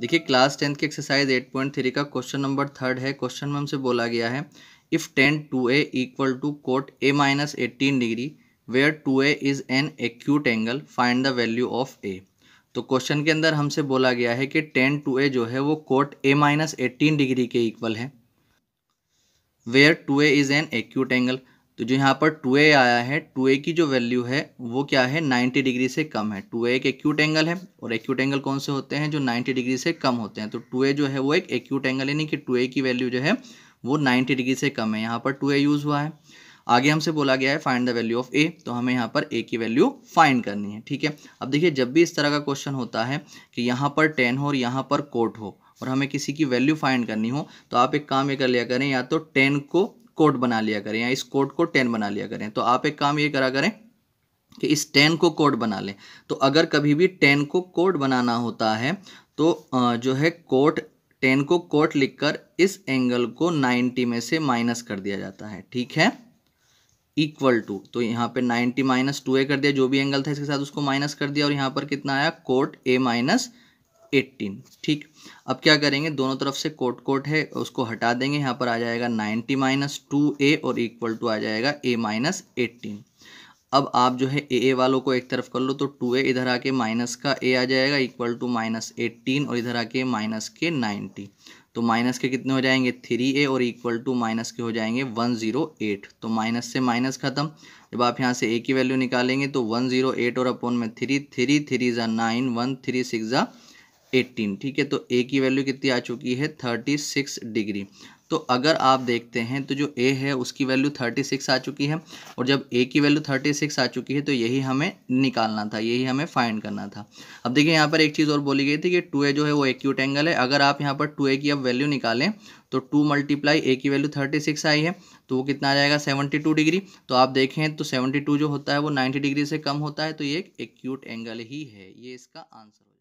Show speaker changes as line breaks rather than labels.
देखिए class tenth की exercise eight point three का क्वेश्चन नंबर थर्ड है क्वेश्चन में हमसे बोला गया है if tan two A equal to cot A minus eighteen degree where two A is an acute angle find the value of A तो question के अंदर हमसे बोला गया है कि टेन टू ए जो है वो cot A minus eighteen degree के इक्वल है where two A is an acute angle तो जो यहाँ पर टू ए आया है टू ए की जो वैल्यू है वो क्या है नाइन्टी डिग्री से कम है टू ए एक एक्यूट एंगल है और एक्यूट एंगल कौन से होते हैं जो नाइन्टी डिग्री से कम होते हैं तो टू ए जो है वो एक एक्यूट एंगल यानी कि टू ए की वैल्यू जो है वो नाइन्टी डिग्री से कम है यहाँ पर टू ए यूज़ हुआ है आगे हमसे बोला गया है find the value of A तो हमें यहाँ पर ए की वैल्यू फाइंड करनी है ठीक है अब देखिए जब भी इस तरह का क्वेश्चन होता है कि यहाँ पर टेन हो और यहाँ पर कोट हो और हमें किसी की वैल्यू फाइंड करनी हो तो आप एक काम ये कर लिया करें या तो टेन को कोट बना लिया करें या इस कोट को टेन बना लिया करें तो आप एक काम ये करा करें कि इस टेन को कोड बना लें तो अगर कभी भी टेन को कोड बनाना होता है तो जो है कोट टेन को कोट लिखकर इस एंगल को नाइन्टी में से माइनस कर दिया जाता है ठीक है इक्वल टू तो यहाँ पे नाइन्टी माइनस टू ए कर दिया जो भी एंगल था इसके साथ उसको माइनस कर दिया और यहाँ पर कितना आया कोट ए माइनस एट्टीन ठीक अब क्या करेंगे दोनों तरफ से कोट कोट है उसको हटा देंगे यहाँ पर आ जाएगा नाइन्टी माइनस टू ए और इक्वल टू आ जाएगा ए माइनस एट्टीन अब आप जो है ए ए वालों को एक तरफ कर लो तो टू ए इधर आके माइनस का ए आ जाएगा इक्वल टू माइनस एट्टीन और इधर आके माइनस के नाइन्टी तो माइनस के कितने हो जाएंगे थ्री ए और इक्वल टू माइनस के हो जाएंगे वन ज़ीरो एट तो माइनस से माइनस ख़त्म जब आप यहाँ से ए की वैल्यू निकालेंगे तो वन ज़ीरो एट और अपॉन में थ्री थ्री थ्री ज़ा नाइन वन थ्री सिक्स ज़ा एट्टीन ठीक है तो ए की वैल्यू कितनी आ चुकी है थर्टी सिक्स डिग्री तो अगर आप देखते हैं तो जो ए है उसकी वैल्यू थर्टी सिक्स आ चुकी है और जब ए की वैल्यू थर्टी सिक्स आ चुकी है तो यही हमें निकालना था यही हमें फाइंड करना था अब देखिए यहाँ पर एक चीज़ और बोली गई थी कि टू ए जो है वो एक्यूट एंगल है अगर आप यहाँ पर टू ए की अब वैल्यू निकालें तो टू मल्टीप्लाई ए की वैल्यू थर्टी सिक्स आई है तो वो कितना आ जाएगा सेवेंटी टू डिग्री तो आप देखें तो सेवेंटी टू जो होता है वो नाइन्टी डिग्री से कम होता है तो ये एक एक्यूट एंगल ही है ये इसका आंसर